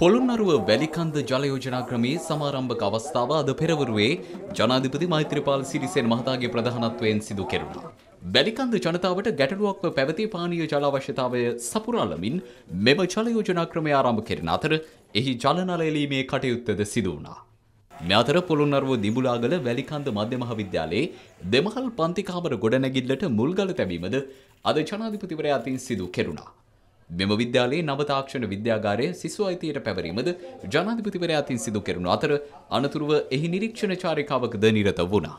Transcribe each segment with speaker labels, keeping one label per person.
Speaker 1: පොළොන්නරුව වැලිකන්ද ජලයෝජනා ක්‍රමයේ සමාරම්භක අවස්ථාව අද පෙරවරුවේ ජනාධිපති මෛත්‍රීපාල සිරිසෙන මහතාගේ ප්‍රධානත්වයෙන් සිදු කෙරුණා. වැලිකන්ද ජනතාවට ගැටලුවක්ව පැවති පානීය ජල අවශ්‍යතාවය සපුරාලමින් මෙම ජලයෝජනා ක්‍රමය ආරම්භ කෙරෙන අතර එහි ජලනල එලීමේ කටයුත්තද සිදු වුණා. මේ අතර පොළොන්නරුව දිඹුලාගල වැලිකන්ද මධ්‍ය මහාවිද්‍යාලයේ දෙමහල් පන්ති කාමර ගොඩනැගිල්ලට මුල්ගල තැබීමද අද ජනාධිපතිවරයා අතින් සිදු කෙරුණා. මෙම විද්‍යාලයේ නවතාක්ෂණ විද්‍යාගාරය සිසු අයිතියට පැවරීමද ජනාධිපතිවරයා අතින් සිදු කෙරුණු අතර අනතුරුව එහි නිරීක්ෂණ චාරිකාවකද නිරත වුණා.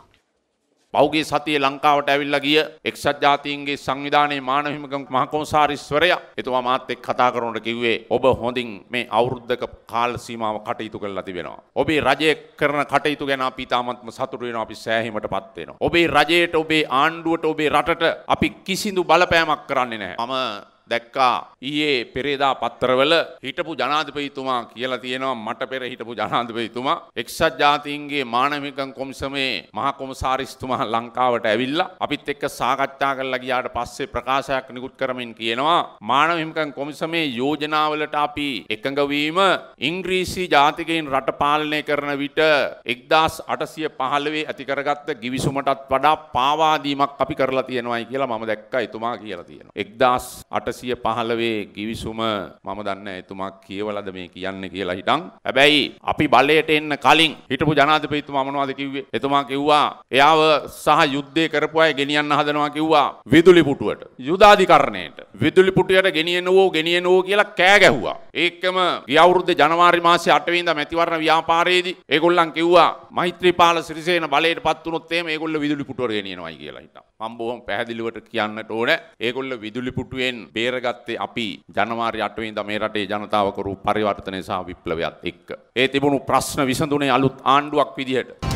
Speaker 1: පෞගේ සතිය ලංකාවට ඇවිල්ල ගිය එක්සත් ජාතීන්ගේ
Speaker 2: සංවිධානයේ මානහිමකම් මහකෝසාරිස්වරයා එතුමා මාත් එක් කතා කරනට කිව්වේ ඔබ හොඳින් මේ අවුරුද්ධක කාල සීමාව කටයුතු කරලා තිබෙනවා. ඔබේ රජය කරන කටයුතු ගැන අපි තාමත්ම සතුටු වෙනවා අපි සෑහීමට පත් වෙනවා. ඔබේ රජයට ඔබේ ආණ්ඩුවට ඔබේ රටට අපි කිසිදු බලපෑමක් කරන්නේ නැහැ. මම දැක්කා ඊයේ පෙරේදා පත්තරවල හිටපු ජනාධිපතිතුමා කියලා තියෙනවා මට පෙර හිටපු ජනාධිපතිතුමා එක්සත් ජාතීන්ගේ මානවිකම් කොමිසමේ මහ කොමසාරිස්තුමා ලංකාවට ඇවිල්ලා අපිත් එක්ක සාකච්ඡා කරලා ගියාට පස්සේ ප්‍රකාශයක් නිකුත් කරමින් කියනවා මානව හිමිකම් කොමිසමේ යෝජනාවලට අපි එකඟ වීම ඉංග්‍රීසි ජාතිකයින් රට පාලනය කරන විට 1815 ඇති කරගත්ත ගිවිසුමටත් වඩා පාවාදීමක් අපි කරලා තියෙනවායි කියලා මම දැක්කා එතුමා කියලා තියෙනවා 1800 එකසිය පහලවේ ගිවිසුම මම දන්න එතුමක් කියවලද මේ කියන්න කියලා හිටන්. හැබැයි අපි බලයට එන්න කලින් හිටපු ජනාධිපතිතුමා මොනවද කිව්වේ? එතුමා කිව්වා එයාව සහ යුද්ධය කරපු අය ගෙනියන්න හදනවා කිව්වා විදුලි පුටුවට යුදාධිකරණයට. විදුලි පුටුයට ගෙනියනවෝ ගෙනියනවෝ කියලා කෑ ගැහුවා. ඒකම ගිය අවුරුද්දේ ජනවාරි මාසේ 8 වෙනිදා මැතිවරණ ව්‍යාපාරයේදී ඒගොල්ලන් කිව්වා මෛත්‍රීපාල සිරිසේන බලයටපත් වුණොත් එහෙම ඒගොල්ලෝ විදුලි පුටුවට ගෙනියනවායි කියලා හිතා. මම බොහොම පැහැදිලිවට කියන්නට ඕනේ ඒගොල්ලෝ විදුලි පුටුවෙන් බේරගත්තේ අපි ජනවාරි 8 වෙනිදා මේ රටේ ජනතාව කරපු පරිවර්තනය සහ විප්ලවයත් එක්ක. ඒ තිබුණු ප්‍රශ්න විසඳුනේ අලුත් ආණ්ඩුවක් විදිහට.